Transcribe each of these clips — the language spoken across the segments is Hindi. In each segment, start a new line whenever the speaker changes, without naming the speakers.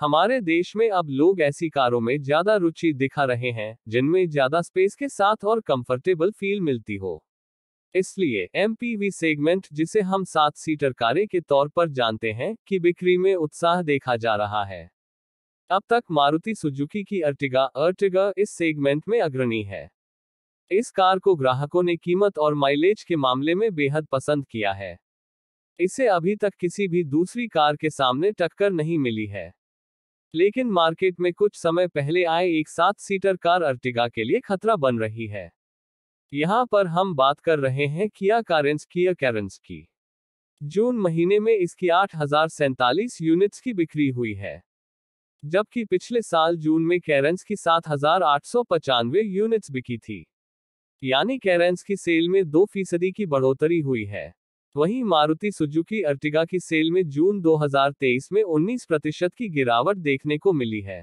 हमारे देश में अब लोग ऐसी कारों में ज्यादा रुचि दिखा रहे हैं जिनमें ज्यादा स्पेस के साथ और कंफर्टेबल फील मिलती हो इसलिए एम सेगमेंट जिसे हम सात सीटर कारें के तौर पर जानते हैं की बिक्री में उत्साह देखा जा रहा है अब तक मारुति सुजुकी की अर्टिगा अर्टिगा इस सेगमेंट में अग्रणी है इस कार को ग्राहकों ने कीमत और माइलेज के मामले में बेहद पसंद किया है इसे अभी तक किसी भी दूसरी कार के सामने टक्कर नहीं मिली है लेकिन मार्केट में कुछ समय पहले आए एक सात सीटर कार अर्टिगा के लिए खतरा बन रही है यहाँ पर हम बात कर रहे हैं किया कारेंस किया कैरेंस की जून महीने में इसकी आठ यूनिट्स की बिक्री हुई है जबकि पिछले साल जून में कैरेंस की सात यूनिट्स बिकी थी यानी कैरेंस की सेल में दो फीसदी की बढ़ोतरी हुई है वहीं मारुति सुजुकी अर्टिगा की सेल में जून 2023 में 19 प्रतिशत की गिरावट देखने को मिली है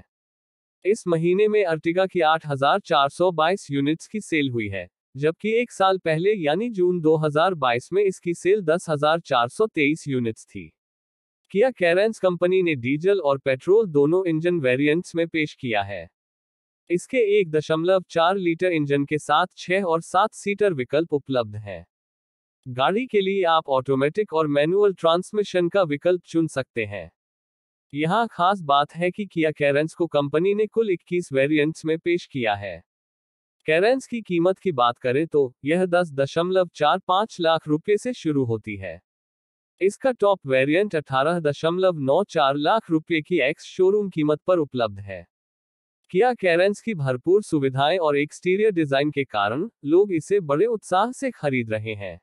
इस महीने में अर्टिगा की 8,422 यूनिट्स की सेल हुई है जबकि एक साल पहले यानी जून 2022 में इसकी सेल 10,423 यूनिट्स थी किया कैरेंस कंपनी ने डीजल और पेट्रोल दोनों इंजन वेरिएंट्स में पेश किया है इसके एक दशमलव चार लीटर इंजन के साथ छह और सात सीटर विकल्प उपलब्ध हैं गाड़ी के लिए आप ऑटोमेटिक और मैनुअल ट्रांसमिशन का विकल्प चुन सकते हैं यहाँ खास बात है कि किया कैरेंस को कंपनी ने कुल 21 वेरिएंट्स में पेश किया है कैरेंस की कीमत की बात करें तो यह दस दशमलव चार पाँच लाख रुपए से शुरू होती है इसका टॉप वेरिएंट अठारह दशमलव नौ चार लाख रुपए की एक्स शोरूम कीमत पर उपलब्ध है किया कैरेंस की भरपूर सुविधाएं और एक्सटीरियर डिजाइन के कारण लोग इसे बड़े उत्साह से खरीद रहे हैं